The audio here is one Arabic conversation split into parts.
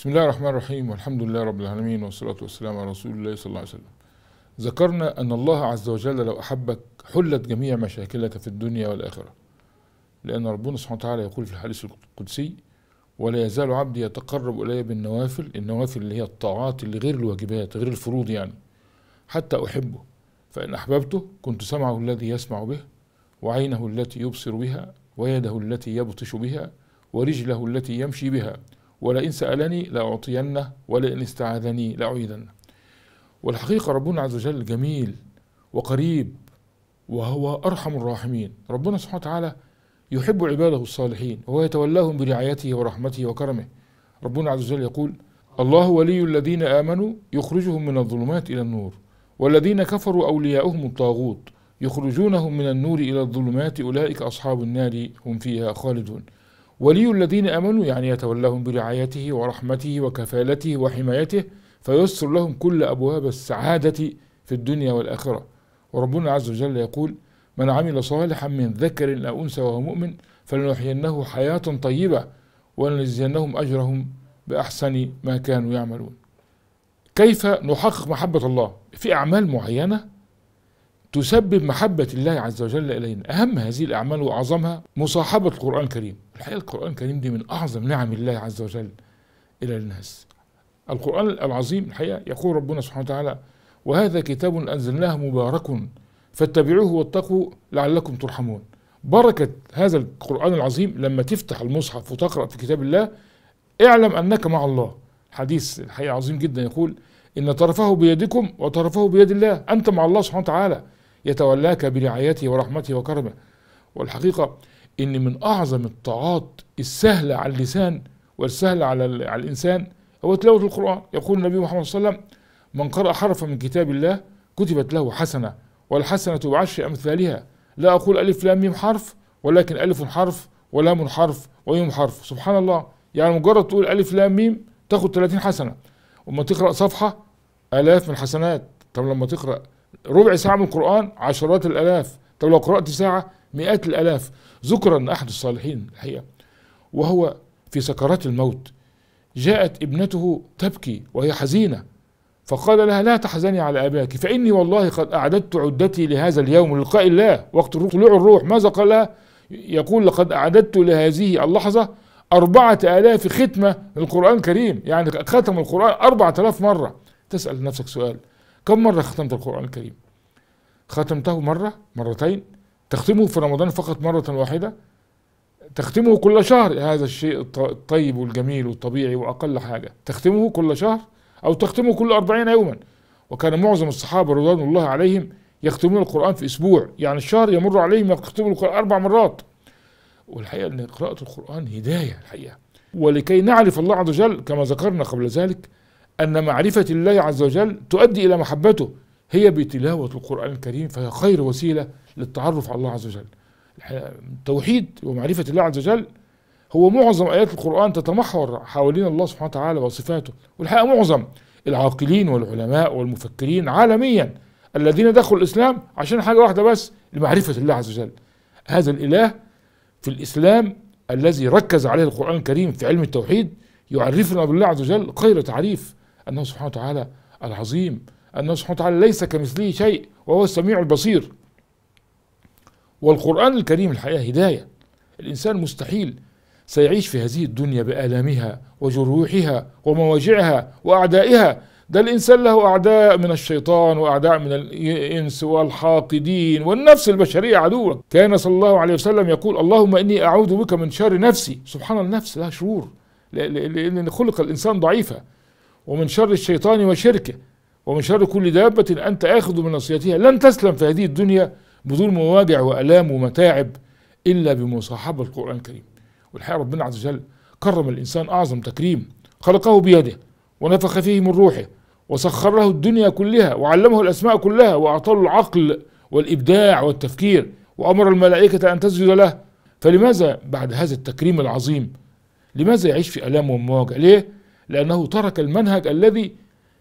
بسم الله الرحمن الرحيم والحمد لله رب العالمين والصلاة والسلام على رسول الله صلى الله عليه وسلم ذكرنا أن الله عز وجل لو أحبك حلت جميع مشاكلك في الدنيا والآخرة لأن ربنا سبحانه وتعالى يقول في الحديث القدسي ولا يزال عبدي يتقرب إلي بالنوافل النوافل اللي هي الطاعات اللي غير الواجبات غير الفروض يعني حتى أحبه فإن أحببته كنت سمعه الذي يسمع به وعينه التي يبصر بها ويده التي يبطش بها ورجله التي يمشي بها ولئن سألني لأعطينه ولئن استعاذني لأعيذنه والحقيقة ربنا عز وجل جميل وقريب وهو أرحم الراحمين ربنا سبحانه وتعالى يحب عباده الصالحين وهو يتولاهم برعايته ورحمته وكرمه ربنا عز وجل يقول الله ولي الذين آمنوا يخرجهم من الظلمات إلى النور والذين كفروا أولياؤهم الطاغوت يخرجونهم من النور إلى الظلمات أولئك أصحاب النار هم فيها خالدون ولي الذين امنوا يعني يتولاهم برعايته ورحمته وكفالته وحمايته فيسر لهم كل ابواب السعاده في الدنيا والاخره وربنا عز وجل يقول من عمل صالحا من ذكر او انثى وهو مؤمن فلنحيينه حياه طيبه ولنجزينهم اجرهم باحسن ما كانوا يعملون كيف نحقق محبه الله في اعمال معينه تسبب محبة الله عز وجل إلينا أهم هذه الأعمال وأعظمها مصاحبة القرآن الكريم الحقيقة القرآن الكريم دي من أعظم نعم الله عز وجل إلى الناس القرآن العظيم الحقيقة يقول ربنا سبحانه وتعالى وهذا كتاب أنزلناه مبارك فاتبعوه واتقوا لعلكم ترحمون بركة هذا القرآن العظيم لما تفتح المصحف وتقرأ في كتاب الله اعلم أنك مع الله حديث الحقيقة عظيم جدا يقول إن طرفه بيدكم وطرفه بيد الله أنت مع الله سبحانه وتعالى يتولاك برعايته ورحمته وكرمه والحقيقة إن من أعظم الطاعات السهلة على اللسان والسهلة على, على الإنسان هو تلاوة القرآن يقول النبي محمد صلى الله عليه وسلم من قرأ حرفا من كتاب الله كتبت له حسنة والحسنة بعشر أمثالها لا أقول ألف لام ميم حرف ولكن ألف حرف ولام حرف ويم حرف سبحان الله يعني مجرد تقول ألف لام ميم تاخد 30 حسنة وما تقرأ صفحة آلاف من الحسنات طب لما تقرأ ربع ساعة من القرآن عشرات الآلاف طب لو قرأت ساعة مئات الآلاف ذكر أن أحد الصالحين الحقيقة وهو في سكرات الموت جاءت ابنته تبكي وهي حزينة فقال لها لا تحزني على أباك فإني والله قد أعددت عدتي لهذا اليوم للقاء الله وقت طلوع الروح ماذا قال لها يقول لقد أعددت لهذه اللحظة أربعة آلاف ختمة للقرآن الكريم يعني ختم القرآن أربعة آلاف مرة تسأل نفسك سؤال كم مرة ختمت القرآن الكريم ختمته مرة مرتين تختمه في رمضان فقط مرة واحدة تختمه كل شهر هذا الشيء الطيب والجميل والطبيعي وأقل حاجة تختمه كل شهر أو تختمه كل أربعين يوما وكان معظم الصحابة رضوان الله عليهم يختمون القرآن في أسبوع يعني الشهر يمر عليهم يختمون القرآن أربع مرات والحقيقة أن قراءة القرآن هداية الحقيقة ولكي نعرف الله عز وجل كما ذكرنا قبل ذلك أن معرفة الله عز وجل تؤدي إلى محبته هي بتلاوة القرآن الكريم فهي خير وسيلة للتعرف على الله عز وجل التوحيد ومعرفة الله عز وجل هو معظم آيات القرآن تتمحور حوالين الله سبحانه وتعالى وصفاته والحقيقة معظم العاقلين والعلماء والمفكرين عالميا الذين دخلوا الإسلام عشان حاجة واحدة بس لمعرفة الله عز وجل هذا الإله في الإسلام الذي ركز عليه القرآن الكريم في علم التوحيد يعرفنا بالله عز وجل خير تعريف أنه سبحانه وتعالى العظيم أنه سبحانه وتعالى ليس كمثله شيء وهو السميع البصير والقرآن الكريم الحقيقة هداية الإنسان مستحيل سيعيش في هذه الدنيا بآلامها وجروحها ومواجعها وأعدائها ده الإنسان له أعداء من الشيطان وأعداء من الإنس والحاقدين والنفس البشرية عدوة كان صلى الله عليه وسلم يقول اللهم إني أعوذ بك من شر نفسي سبحان النفس لها شرور لأن خلق الإنسان ضعيفة ومن شر الشيطان وشركه ومن شر كل دابة أنت آخذ من نصيتها لن تسلم في هذه الدنيا بذور مواجع وألام ومتاعب إلا بمصاحبة القرآن الكريم والحقيقة ربنا عز وجل كرم الإنسان أعظم تكريم خلقه بيده ونفخ فيه من روحه وسخر له الدنيا كلها وعلمه الأسماء كلها وأعطاه العقل والإبداع والتفكير وأمر الملائكة أن تسجد له فلماذا بعد هذا التكريم العظيم لماذا يعيش في ألام ومواجع ليه؟ لأنه ترك المنهج الذي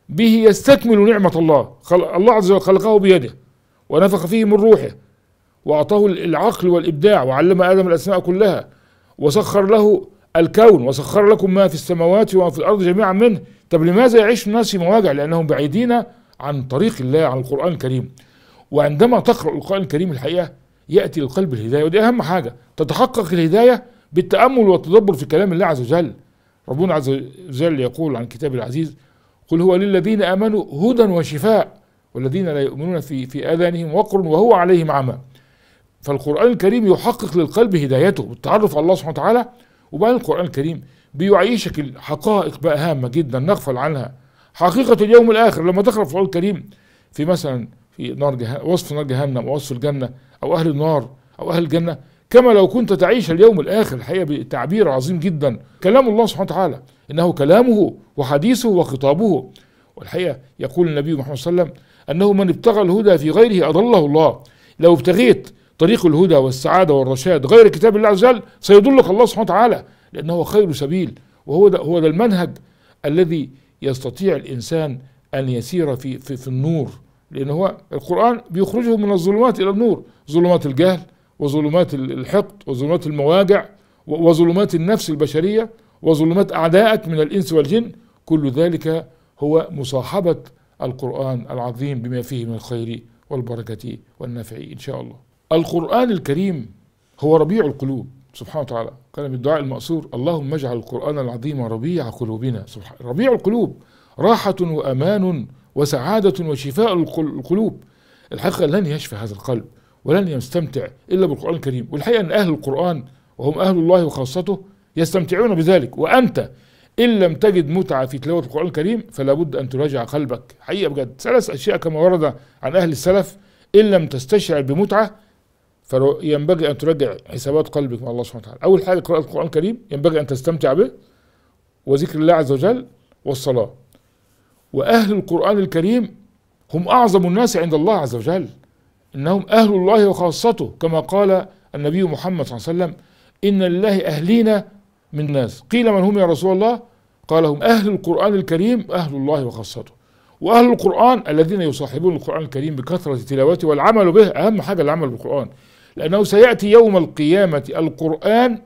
به يستكمل نعمة الله الله عز وجل خلقه بيده ونفخ فيه من روحه وأعطاه العقل والإبداع وعلم آدم الأسماء كلها وسخر له الكون وسخر لكم ما في السماوات وما في الأرض جميعا منه طب لماذا يعيش الناس في مواجع لأنهم بعيدين عن طريق الله عن القرآن الكريم وعندما تقرأ القرآن الكريم الحقيقة يأتي القلب الهداية ودي أهم حاجة تتحقق الهداية بالتأمل والتدبر في كلام الله عز وجل ربنا عز وجل يقول عن الكتاب العزيز قل هو للذين امنوا هدى وشفاء والذين لا يؤمنون في في اذانهم وقر وهو عليهم عمى فالقران الكريم يحقق للقلب هدايته بالتعرف على الله سبحانه وتعالى وبعدين القران الكريم بيعيشك الحقائق بقى هامه جدا نغفل عنها حقيقه اليوم الاخر لما تقرا في القران الكريم في مثلا في نار جهنم وصف نار جهنم ووصف الجنه او اهل النار او اهل الجنه كما لو كنت تعيش اليوم الآخر الحقيقة تعبير عظيم جدا كلام الله سبحانه وتعالى إنه كلامه وحديثه وخطابه والحقيقة يقول النبي محمد صلى الله عليه وسلم أنه من ابتغى الهدى في غيره أضله الله لو ابتغيت طريق الهدى والسعادة والرشاد غير كتاب الله عز وجل سيضلك الله سبحانه وتعالى لأنه خير سبيل وهو ده هو ده المنهج الذي يستطيع الإنسان أن يسير في, في, في النور لأن هو القرآن بيخرجه من الظلمات إلى النور ظلمات الجهل وظلمات الحقد وظلمات المواجع وظلمات النفس البشرية وظلمات أعدائك من الإنس والجن كل ذلك هو مصاحبة القرآن العظيم بما فيه من الخير والبركة والنفع إن شاء الله القرآن الكريم هو ربيع القلوب سبحانه وتعالى قال بالدعاء الدعاء المأسور اللهم اجعل القرآن العظيم ربيع قلوبنا سبحان ربيع القلوب راحة وأمان وسعادة وشفاء القلوب الحقيقة لن يشفى هذا القلب ولن يستمتع إلا بالقرآن الكريم والحقيقة أن أهل القرآن وهم أهل الله وخاصته يستمتعون بذلك وأنت إن لم تجد متعة في تلاوة القرآن الكريم فلا بد أن تراجع قلبك حقيقة بجد ثلاث أشياء كما ورد عن أهل السلف إن لم تستشعر بمتعة فينبغي أن تراجع حسابات قلبك مع الله سبحانه وتعالى أول حاجة قراءة القرآن الكريم ينبغي أن تستمتع به وذكر الله عز وجل والصلاة وأهل القرآن الكريم هم أعظم الناس عند الله عز وجل انهم اهل الله وخاصته كما قال النبي محمد صلى الله عليه وسلم ان لله اهلينا من الناس قيل من هم يا رسول الله قال هم اهل القران الكريم اهل الله وخاصته واهل القران الذين يصاحبون القران الكريم بكثره تلاوته والعمل به اهم حاجه العمل بالقران لانه سياتي يوم القيامه القران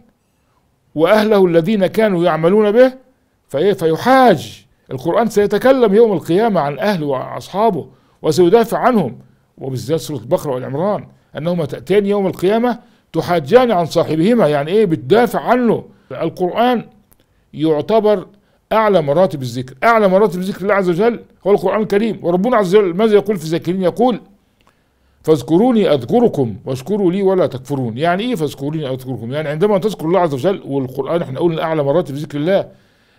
واهله الذين كانوا يعملون به فيحاج القران سيتكلم يوم القيامه عن اهله واصحابه وسيدافع عنهم وبالذات سورة البقرة والعمران أنهما تأتين يوم القيامة تحاجان عن صاحبهما يعني إيه بتدافع عنه القرآن يعتبر أعلى مراتب الذكر أعلى مراتب ذكر الله عز وجل هو القرآن الكريم وربنا عز وجل ماذا يقول في الذاكرين يقول فاذكروني اذكركم واشكروا لي ولا تكفرون يعني ايه فاذكروني اذكركم يعني عندما تذكر الله عز وجل والقران احنا قلنا اعلى مراتب ذكر الله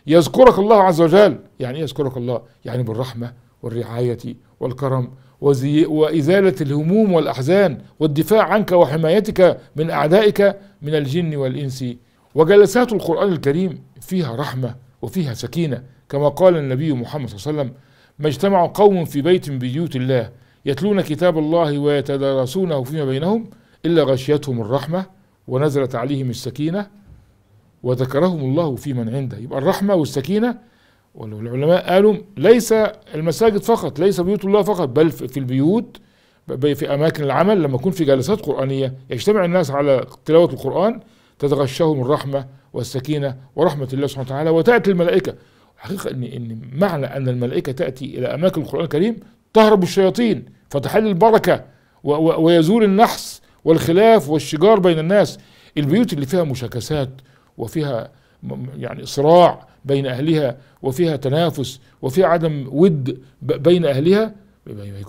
يذكرك الله عز وجل يعني ايه يذكرك الله يعني بالرحمه والرعايه والكرم وإزالة الهموم والأحزان والدفاع عنك وحمايتك من أعدائك من الجن والإنس وجلسات القرآن الكريم فيها رحمة وفيها سكينة كما قال النبي محمد صلى الله عليه وسلم ما اجتمع قوم في بيت من بيوت الله يتلون كتاب الله ويتدارسونه فيما بينهم إلا غشيتهم الرحمة ونزلت عليهم السكينة وذكرهم الله في من عنده يبقى الرحمة والسكينة والعلماء قالوا ليس المساجد فقط ليس بيوت الله فقط بل في البيوت في أماكن العمل لما يكون في جلسات قرآنية يجتمع الناس على تلاوة القرآن تتغشاهم الرحمة والسكينة ورحمة الله سبحانه وتعالى وتأتي الملائكة الحقيقة إن, إن معنى أن الملائكة تأتي إلى أماكن القرآن الكريم تهرب الشياطين فتحل البركة ويزول النحس والخلاف والشجار بين الناس البيوت اللي فيها مشاكسات وفيها يعني صراع بين أهلها وفيها تنافس وفي عدم ود بين أهلها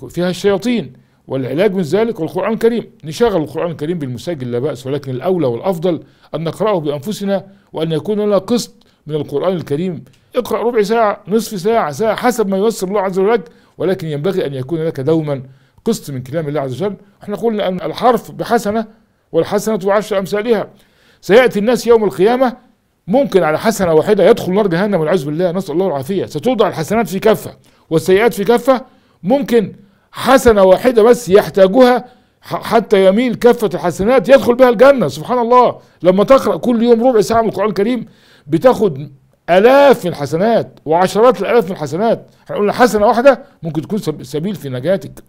فيها الشياطين والعلاج من ذلك القرآن الكريم نشغل القرآن الكريم بالمسجل لا بأس ولكن الأولى والأفضل أن نقرأه بأنفسنا وأن يكون لنا قسط من القرآن الكريم اقرأ ربع ساعة نصف ساعة ساعة حسب ما ييسر الله عز وجل ولكن ينبغي أن يكون لك دوما قسط من كلام الله عز وجل احنا قلنا أن الحرف بحسنة والحسنة بعشر أمثالها سيأتي الناس يوم القيامة ممكن على حسنة واحدة يدخل نار جهنم والعياذ بالله نسأل الله العافية ستوضع الحسنات في كفة والسيئات في كفة ممكن حسنة واحدة بس يحتاجها حتى يميل كفة الحسنات يدخل بها الجنة سبحان الله لما تقرأ كل يوم ربع ساعة من القرآن الكريم بتاخد آلاف من الحسنات وعشرات الآلاف من الحسنات احنا قلنا حسنة واحدة ممكن تكون سبيل في نجاتك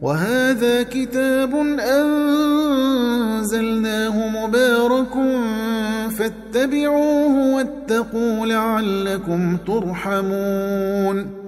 وهذا كتاب أنزلناه مبارك فاتبعوه واتقوا لعلكم ترحمون